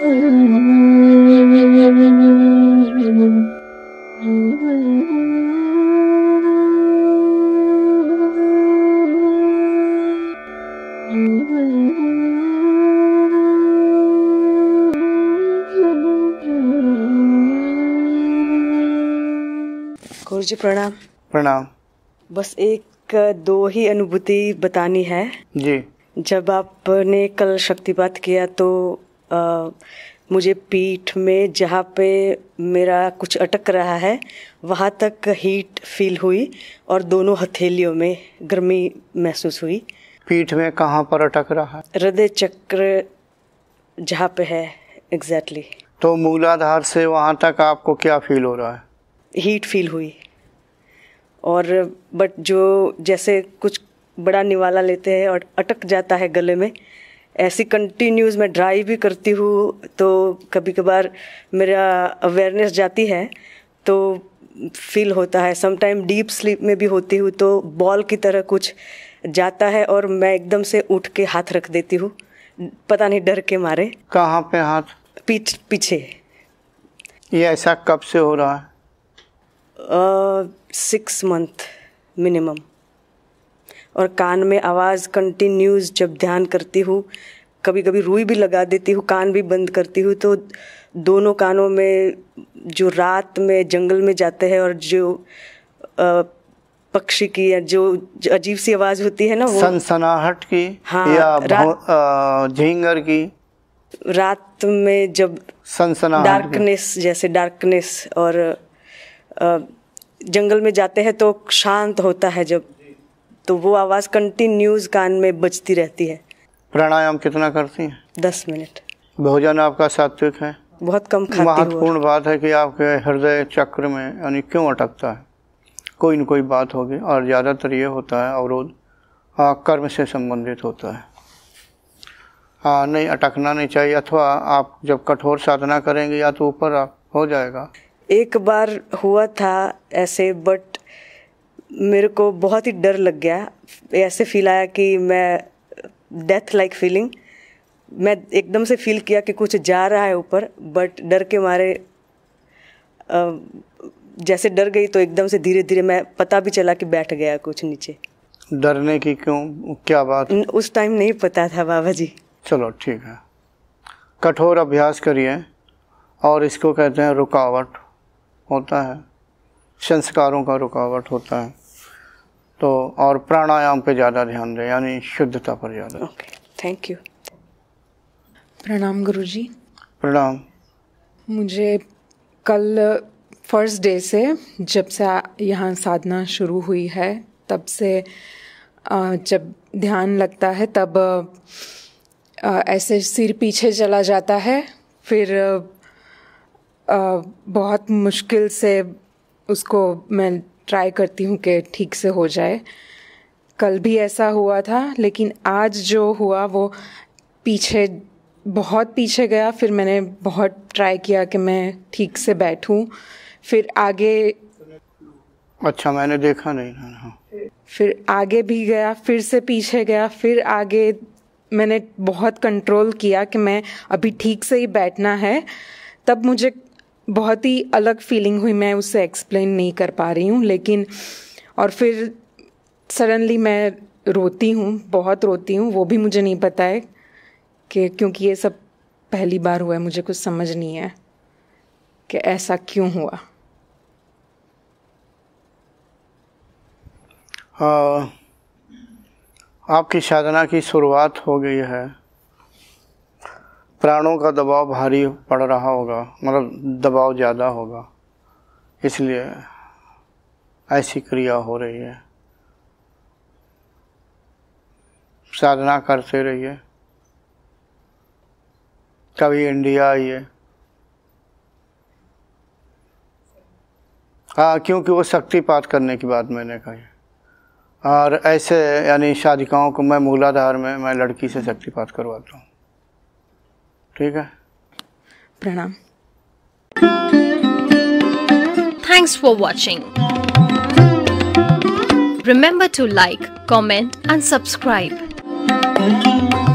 गुरु जी प्रणाम प्रणाम बस एक दो ही अनुभूति बतानी है जी जब आपने कल शक्तिपात किया तो आ, मुझे पीठ में जहाँ पे मेरा कुछ अटक रहा है वहाँ तक हीट फील हुई और दोनों हथेलियों में गर्मी महसूस हुई पीठ में कहाँ पर अटक रहा है हृदय चक्र जहाँ पे है एग्जैक्टली exactly. तो मूलाधार से वहाँ तक आपको क्या फील हो रहा है हीट फील हुई और बट जो जैसे कुछ बड़ा निवाला लेते हैं और अटक जाता है गले में ऐसी कंटिन्यूज मैं ड्राइव भी करती हूँ तो कभी कभार मेरा अवेयरनेस जाती है तो फील होता है समटाइम डीप स्लीप में भी होती हूँ तो बॉल की तरह कुछ जाता है और मैं एकदम से उठ के हाथ रख देती हूँ पता नहीं डर के मारे कहाँ पे हाथ पीछ पीछे ये ऐसा कब से हो रहा है सिक्स मंथ मिनिमम और कान में आवाज़ कंटिन्यूस जब ध्यान करती हूँ कभी कभी रुई भी लगा देती हूँ कान भी बंद करती हूँ तो दोनों कानों में जो रात में जंगल में जाते हैं और जो पक्षी की या जो, अजीब सी आवाज़ होती है ना वो सनसनाहट की हाँ या झींगर की रात में जब सनसनाहट डार्कनेस जैसे डार्कनेस और जंगल में जाते हैं तो शांत होता है जब तो वो आवाज़ कंटिन्यूज कान में बजती रहती है प्राणायाम कितना करती हैं दस मिनट भोजन आपका सात्विक है बहुत कम महत्वपूर्ण बात है कि आपके हृदय चक्र में यानी क्यों अटकता है कोई न कोई बात होगी और ज़्यादातर ये होता है अवरोध कर्म से संबंधित होता है आ, नहीं अटकना नहीं चाहिए अथवा आप जब कठोर साधना करेंगे या तो ऊपर हो जाएगा एक बार हुआ था ऐसे बट मेरे को बहुत ही डर लग गया ऐसे फील आया कि मैं डेथ लाइक फीलिंग मैं एकदम से फील किया कि कुछ जा रहा है ऊपर बट डर के मारे जैसे डर गई तो एकदम से धीरे धीरे मैं पता भी चला कि बैठ गया कुछ नीचे डरने की क्यों क्या बात उस टाइम नहीं पता था बाबा जी चलो ठीक है कठोर अभ्यास करिए और इसको कहते हैं रुकावट होता है संस्कारों का रुकावट होता है तो और प्राणायाम पे ज़्यादा ध्यान दें यानी शुद्धता पर ज़्यादा ओके थैंक यू प्रणाम गुरु जी प्रणाम मुझे कल फर्स्ट डे से जब से यहाँ साधना शुरू हुई है तब से जब ध्यान लगता है तब ऐसे सिर पीछे चला जाता है फिर बहुत मुश्किल से उसको मैं ट्राई करती हूँ कि ठीक से हो जाए कल भी ऐसा हुआ था लेकिन आज जो हुआ वो पीछे बहुत पीछे गया फिर मैंने बहुत ट्राई किया कि मैं ठीक से बैठूं फिर आगे अच्छा मैंने देखा नहीं हाँ।, हाँ। फिर आगे भी गया फिर से पीछे गया फिर आगे मैंने बहुत कंट्रोल किया कि मैं अभी ठीक से ही बैठना है तब मुझे बहुत ही अलग फीलिंग हुई मैं उसे एक्सप्लेन नहीं कर पा रही हूँ लेकिन और फिर सडनली मैं रोती हूँ बहुत रोती हूँ वो भी मुझे नहीं पता है कि क्योंकि ये सब पहली बार हुआ है मुझे कुछ समझ नहीं है कि ऐसा क्यों हुआ आ, हाँ, आपकी साधना की शुरुआत हो गई है प्राणों का दबाव भारी पड़ रहा होगा मतलब दबाव ज़्यादा होगा इसलिए ऐसी क्रिया हो रही है साधना करते रहिए कभी इंडिया आइए हाँ क्योंकि वो शक्तिपात करने की बात मैंने कही और ऐसे यानी शादिकाओं को मैं मूलाधार में मैं लड़की से शक्तिपात करवाता हूँ ठीक है प्रणाम thanks for watching remember to like comment and subscribe